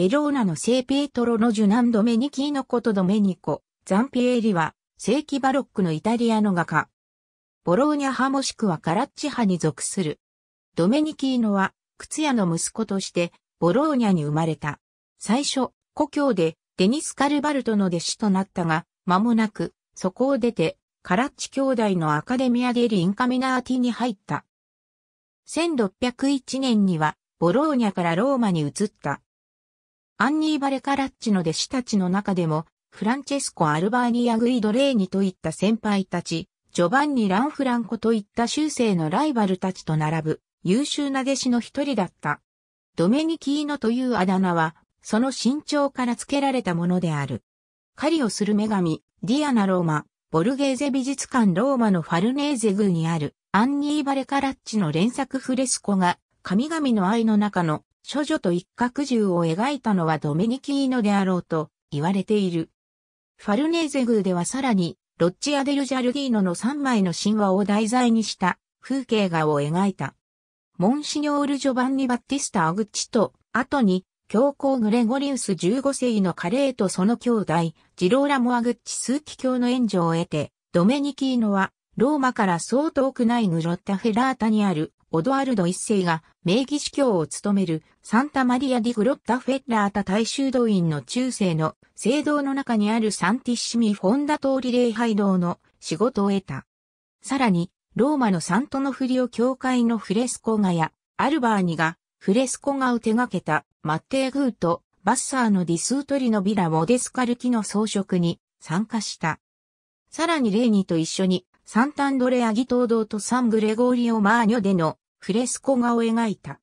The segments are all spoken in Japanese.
ベローナの聖ペートロのジュナンド・メニキーノことドメニコ、ザンピエーリは、世紀バロックのイタリアの画家。ボローニャ派もしくはカラッチ派に属する。ドメニキーノは、靴屋の息子として、ボローニャに生まれた。最初、故郷で、デニス・カルバルトの弟子となったが、間もなく、そこを出て、カラッチ兄弟のアカデミアデリ・インカミナーティに入った。1601年には、ボローニャからローマに移った。アンニーバレカラッチの弟子たちの中でも、フランチェスコ・アルバーニア・グイド・レーニといった先輩たち、ジョバンニ・ランフランコといった修正のライバルたちと並ぶ優秀な弟子の一人だった。ドメニキーノというあだ名は、その身長から付けられたものである。狩りをする女神、ディアナ・ローマ、ボルゲーゼ美術館ローマのファルネーゼ宮にあるアンニーバレカラッチの連作フレスコが神々の愛の中の諸女と一角獣を描いたのはドメニキーノであろうと言われている。ファルネーゼ宮ではさらに、ロッチアデル・ジャルディーノの3枚の神話を題材にした風景画を描いた。モンシニョール・ジョバンニ・バッティスタ・アグチと、後に、教皇グレゴリウス15世のカレーとその兄弟、ジローラモ・アグッチ数奇教の援助を得て、ドメニキーノは、ローマからそう遠くないグロッタ・フェラータにあるオドアルド一世が名義司教を務めるサンタマリア・ディ・グロッタ・フェッラータ大修道院の中世の聖堂の中にあるサンティッシミ・フォンダ通り礼拝堂の仕事を得た。さらに、ローマのサントノフリオ教会のフレスコ画や、アルバーニがフレスコ画を手掛けたマッテー・グーとバッサーのディスートリのビラ・モデスカルキの装飾に参加した。さらにレーニと一緒にサンタンドレアギトー堂とサングレゴーリオ・マーニョでのフレスコ画を描いた。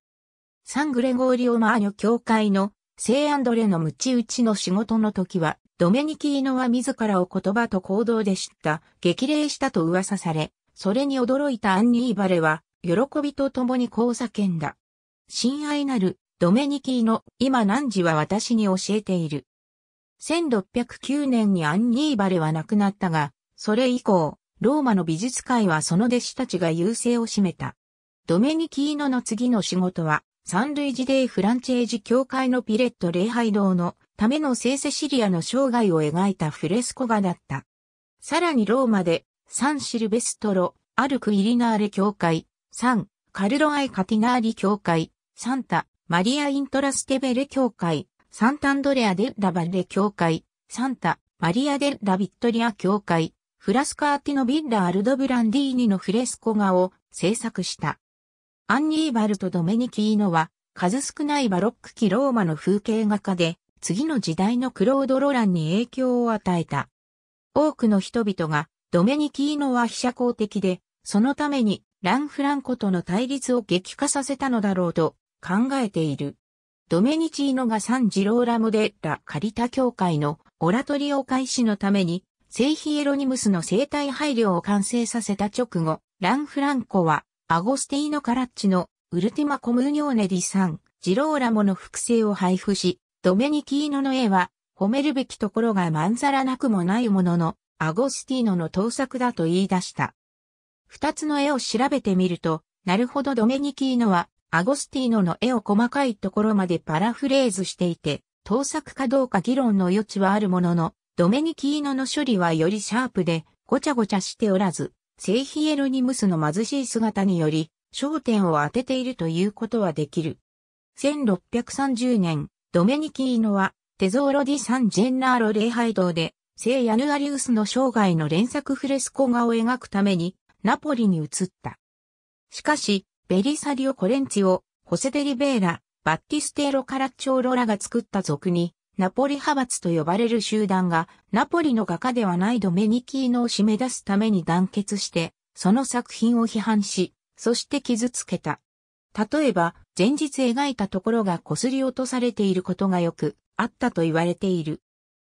サングレゴーリオ・マーニョ教会の聖アンドレのムチ打ちの仕事の時は、ドメニキーノは自らを言葉と行動で知った、激励したと噂され、それに驚いたアンニーバレは、喜びと共にこう叫んだ。親愛なる、ドメニキーノ、今何時は私に教えている。1609年にアンニーバレは亡くなったが、それ以降、ローマの美術界はその弟子たちが優勢を占めた。ドメニキーノの次の仕事は、三類ジデイ・フランチェージ教会のピレット礼拝堂のための聖セシリアの生涯を描いたフレスコ画だった。さらにローマで、サンシルベストロ、アルク・イリナーレ教会、サン、カルロアイ・カティナーリ教会、サンタ、マリア・イントラステベレ教会、サンタンドレア・デ・ラバレ教会、サンタ、マリア・デ・ラビットリア教会、フラスカーティのビッラ・アルド・ブランディーニのフレスコ画を制作した。アンニーバルとドメニキーノは、数少ないバロック期ローマの風景画家で、次の時代のクロード・ロランに影響を与えた。多くの人々が、ドメニキーノは被写交的で、そのために、ラン・フランコとの対立を激化させたのだろうと考えている。ドメニチーノがサンジローラモデ・ラ・カリタ教会のオラトリオ開始のために製ヒエロニムスの生態配慮を完成させた直後、ランフランコは、アゴスティーノ・カラッチの、ウルティマ・コムーニョーネ・ディ・サン、ジローラモの複製を配布し、ドメニキーノの絵は、褒めるべきところがまんざらなくもないものの、アゴスティーノの盗作だと言い出した。二つの絵を調べてみると、なるほどドメニキーノは、アゴスティーノの絵を細かいところまでパラフレーズしていて、盗作かどうか議論の余地はあるものの、ドメニキーノの処理はよりシャープで、ごちゃごちゃしておらず、セイヒエロニムスの貧しい姿により、焦点を当てているということはできる。1630年、ドメニキーノは、テゾーロ・ディ・サン・ジェンナーロ礼拝堂で、聖ヤヌアリウスの生涯の連作フレスコ画を描くために、ナポリに移った。しかし、ベリサリオ・コレンチオ、ホセデリベーラ、バッティステーロ・カラッチョーロラが作った俗に、ナポリ派閥と呼ばれる集団が、ナポリの画家ではないドメニキーノを締め出すために団結して、その作品を批判し、そして傷つけた。例えば、前日描いたところが擦り落とされていることがよくあったと言われている。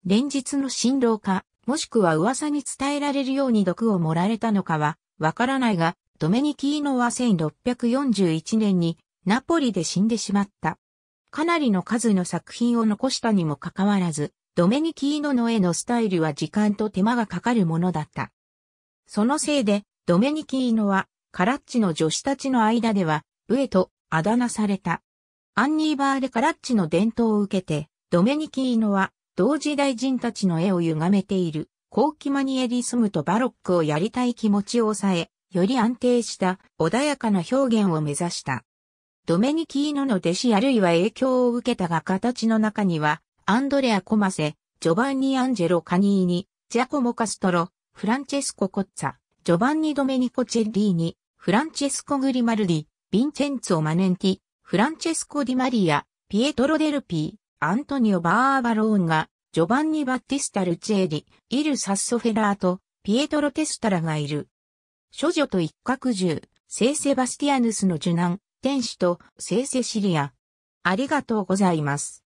連日の辛労か、もしくは噂に伝えられるように毒を盛られたのかは、わからないが、ドメニキーノは1641年にナポリで死んでしまった。かなりの数の作品を残したにもかかわらず、ドメニキーノの絵のスタイルは時間と手間がかかるものだった。そのせいで、ドメニキーノは、カラッチの女子たちの間では、上エとあだ名された。アンニーバーでカラッチの伝統を受けて、ドメニキーノは、同時代人たちの絵を歪めている、後期マニエリスムとバロックをやりたい気持ちを抑え、より安定した、穏やかな表現を目指した。ドメニキーノの弟子あるいは影響を受けたが形の中には、アンドレア・コマセ、ジョバンニ・アンジェロ・カニーニ、ジャコモ・カストロ、フランチェスコ・コッツァ、ジョバンニ・ドメニコ・チェッリーニ、フランチェスコ・グリマルディ、ヴィンチェンツォ・マネンティ、フランチェスコ・ディマリア、ピエトロ・デルピー、アントニオ・バーバローンが、ジョバンニ・バッティスタ・ルチェーリ、イル・サッソ・フェラート、ピエトロ・テスタラがいる。諸女と一角獣、聖セバスティアヌスの受難、天使と聖セシリア。ありがとうございます。